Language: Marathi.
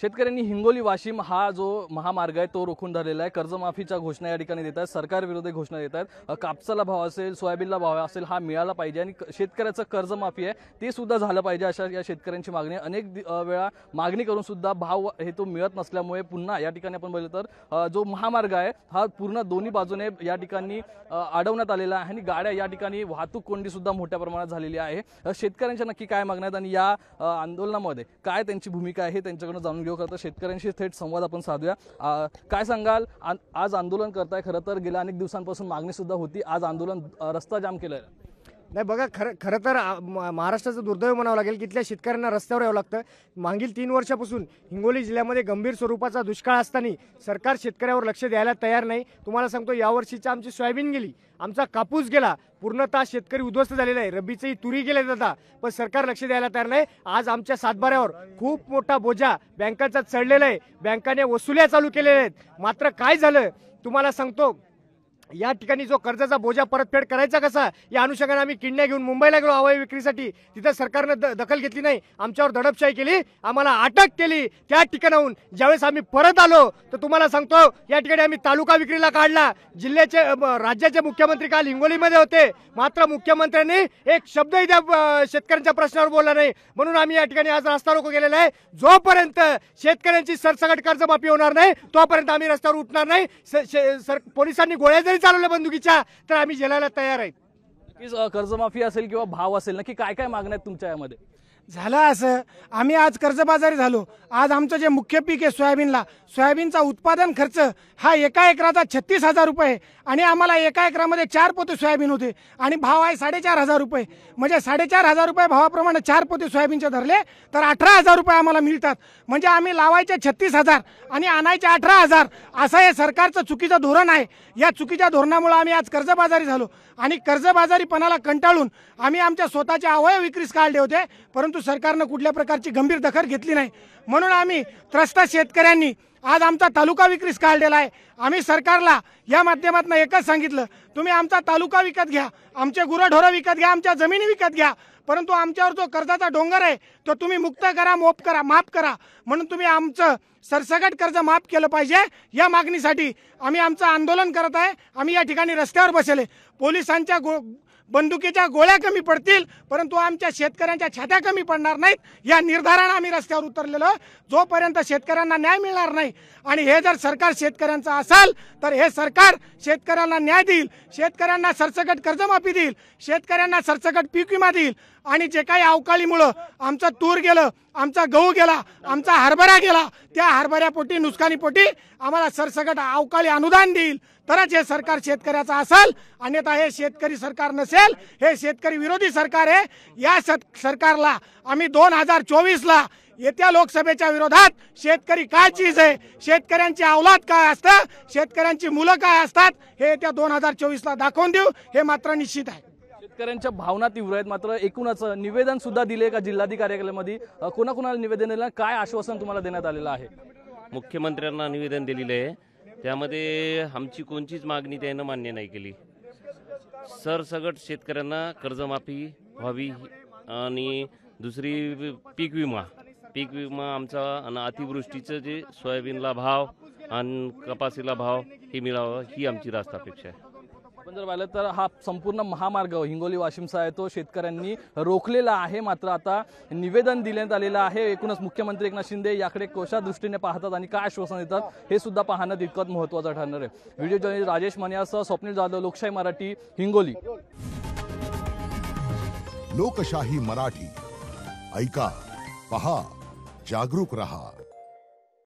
शेतकऱ्यांनी हिंगोली वाशिम हा जो महामार्ग आहे तो रोखून धरलेला आहे कर्जमाफीच्या घोषणा या ठिकाणी देत आहेत सरकारविरोधी घोषणा देत आहेत कापसाला भाव असेल सोयाबीनला भाव असेल हा मिळाला पाहिजे आणि शेतकऱ्याचं कर्जमाफी आहे ते सुद्धा झालं पाहिजे अशा या शेतकऱ्यांची मागणी अनेक वेळा मागणी करून सुद्धा भाव हे तो मिळत नसल्यामुळे पुन्हा या ठिकाणी आपण बघितलं तर जो महामार्ग आहे हा पूर्ण दोन्ही बाजूने या ठिकाणी अडवण्यात आलेला आहे आणि गाड्या या ठिकाणी वाहतूक कोंडी सुद्धा मोठ्या प्रमाणात झालेली आहे शेतकऱ्यांच्या नक्की काय मागण्यात आणि या आंदोलनामध्ये काय त्यांची भूमिका आहे त्यांच्याकडून जाणून व्हिडिओ करता शेतकऱ्यांशी थेट संवाद आपण साधूया काय सांगाल आज आंदोलन करताय खरं तर गेल्या अनेक दिवसांपासून मागणी सुद्धा होती आज आंदोलन रस्ता जाम केलाय नाही बघा खरं खरं तर महाराष्ट्राचं दुर्दैव म्हणावं लागेल की इथल्या शेतकऱ्यांना रस्त्यावर यावं लागतं मागील तीन वर्षापासून हिंगोली जिल्ह्यामध्ये गंभीर स्वरूपाचा दुष्काळ असताना सरकार शेतकऱ्यावर लक्ष द्यायला तयार नाही तुम्हाला सांगतो यावर्षीच्या आमची सोयाबीन गेली आमचा कापूस गेला पूर्णतः शेतकरी उद्ध्वस्त झालेला आहे रब्बीचंही तुरी गेले दादा पण सरकार लक्ष द्यायला तयार नाही आज आमच्या सातबाऱ्यावर खूप मोठा बोजा बँकांचा चढलेला आहे बँकाने वसुल्या चालू केलेल्या आहेत मात्र काय झालं तुम्हाला सांगतो या ठिकाणी जो कर्जाचा बोजा परतफेड करायचा कसा या अनुषंगाने आम्ही किडण्या घेऊन मुंबईला गेलो अवयव विक्रीसाठी तिथं सरकारनं दखल घेतली नाही आमच्यावर दडपशाही केली आम्हाला अटक केली त्या ठिकाणाहून ज्यावेळेस आम्ही परत आलो तर तुम्हाला सांगतो या ठिकाणी आम्ही तालुका विक्रीला काढला जिल्ह्याचे राज्याचे मुख्यमंत्री काल हिंगोलीमध्ये होते मात्र मुख्यमंत्र्यांनी एक शब्दही त्या शेतकऱ्यांच्या प्रश्नावर बोलला नाही म्हणून आम्ही या ठिकाणी आज रस्ता रोको केलेला आहे जोपर्यंत शेतकऱ्यांची सरसकट कर्जमाफी होणार नाही तोपर्यंत आम्ही रस्त्यावर उठणार नाही पोलिसांनी गोळ्या जरी चालवल्या बंदुकीच्या तर आम्ही जेलायला तयार आहे कर्जमाफी असेल किंवा भाव असेल नक्की काय काय मागण्या आहेत तुमच्या यामध्ये झालं असं आम्ही आज कर्जबाजारी झालो आज आमचं जे मुख्य पीक आहे सोयाबीनला सोयाबीनचा उत्पादन खर्च हा एका एकराचा छत्तीस हजार रुपये आणि आम्हाला एका एकरामध्ये चार पोते सोयाबीन होते आणि भाव आहे साडेचार हजार रुपये म्हणजे साडेचार हजार रुपये भावाप्रमाणे चार पोते सोयाबीनचे धरले तर अठरा हजार रुपये आम्हाला मिळतात म्हणजे आम्ही लावायचे छत्तीस हजार आणि आणायचे अठरा हजार असं हे सरकारचं चुकीचं धोरण आहे या चुकीच्या धोरणामुळे आम्ही आज कर्जबाजारी झालो आणि कर्जबाजारीपणाला कंटाळून आम्ही आमच्या स्वतःचे अवयव विक्रीस काढले होते परंतु सरकारनं कुठल्या प्रकारची गंभीर दखल घेतली नाही म्हणून आम्ही त्रस्त शेतकऱ्यांनी आज आमचा तालुका विक्रीस काढलेला आहे आम्ही सरकारला या माध्यमातून एकच सांगितलं तुम्ही आमचा तालुका विकत घ्या आमचे गुरंढोरं विकत घ्या आमच्या जमिनी विकत घ्या परंतु आमच्यावर जो कर्जाचा डोंगर आहे तो तुम्ही मुक्त करा मोफ करा माफ करा म्हणून तुम्ही आमचं सरसकट कर्ज माफ केलं पाहिजे या मागणीसाठी आम्ही आमचं आंदोलन करत आहे आम्ही या ठिकाणी रस्त्यावर बसले पोलिसांच्या गो बंदुकीच्या गोळ्या कमी पडतील परंतु आमच्या शेतकऱ्यांच्या छात्या कमी पडणार नाहीत या निर्धारानं आम्ही रस्त्यावर उतरलेलो जोपर्यंत शेतकऱ्यांना न्याय मिळणार नाही आणि हे जर सरकार शेतकऱ्यांचं असेल तर हे सरकार शेतकऱ्यांना न्याय देईल शेतकऱ्यांना सरसकट कर्जमाफी देईल शेतकऱ्यांना सरसकट पीक विमा देईल आणि जे काही अवकाळीमुळं आमचा तूर गेलं आमचा गहू गेला आमचा हरभरा गेला त्या हरभऱ्यापोटी नुकसानीपोटी आम्हाला सरसकट अवकाळी अनुदान देईल तरच हे सरकार शेतकऱ्याचं असेल अन्यथा हे शेतकरी सरकार नसेल हे शेतकरी विरोधी सरकार आहे या सरकारला आम्ही दोन हजार चोवीसला येत्या लोकसभेच्या विरोधात शेतकरी काय चीज आहे शेतकऱ्यांची अवलाद काय असतं शेतकऱ्यांची मुलं काय असतात हे येत्या दोन हजार चोवीसला दाखवून देऊ हे मात्र निश्चित आहे शेतकऱ्यांच्या भावना तीव्र आहेत मात्र एकूणच निवेदन सुद्धा दिले का जिल्हाधिकारी कार्यालयामध्ये कोणाकोणाला निवेदन दिलं काय आश्वासन तुम्हाला देण्यात आलेलं आहे मुख्यमंत्र्यांना निवेदन दिलेलं आहे त्यामध्ये आमची कोणतीच मागणी त्यानं मान्य नाही केली सरसगट शेतकऱ्यांना कर्जमाफी व्हावी आणि दुसरी पीक विमा पीक विमा आमचा आणि अतिवृष्टीचं जे सोयाबीनला भाव आणि कपासीला भाव हे मिळावं ही आमची जास्त अपेक्षा आहे आपण जर पाहिलं तर हा संपूर्ण महामार्ग हिंगोली वाशिमचा आहे तो शेतकऱ्यांनी रोखलेला आहे मात्र आता निवेदन देण्यात आलेलं आहे एकूणच मुख्यमंत्री एकनाथ शिंदे याकडे कशा दृष्टीने पाहतात आणि काय आश्वासन देतात हे सुद्धा पाहणं तितकंच महत्त्वाचं ठरणार आहे व्हिडिओ जर्नलिस्ट राजेश मनियासह स्वप्नील जाधव लोकशाही मराठी हिंगोली लोकशाही मराठी ऐका पहा जागरूक रहा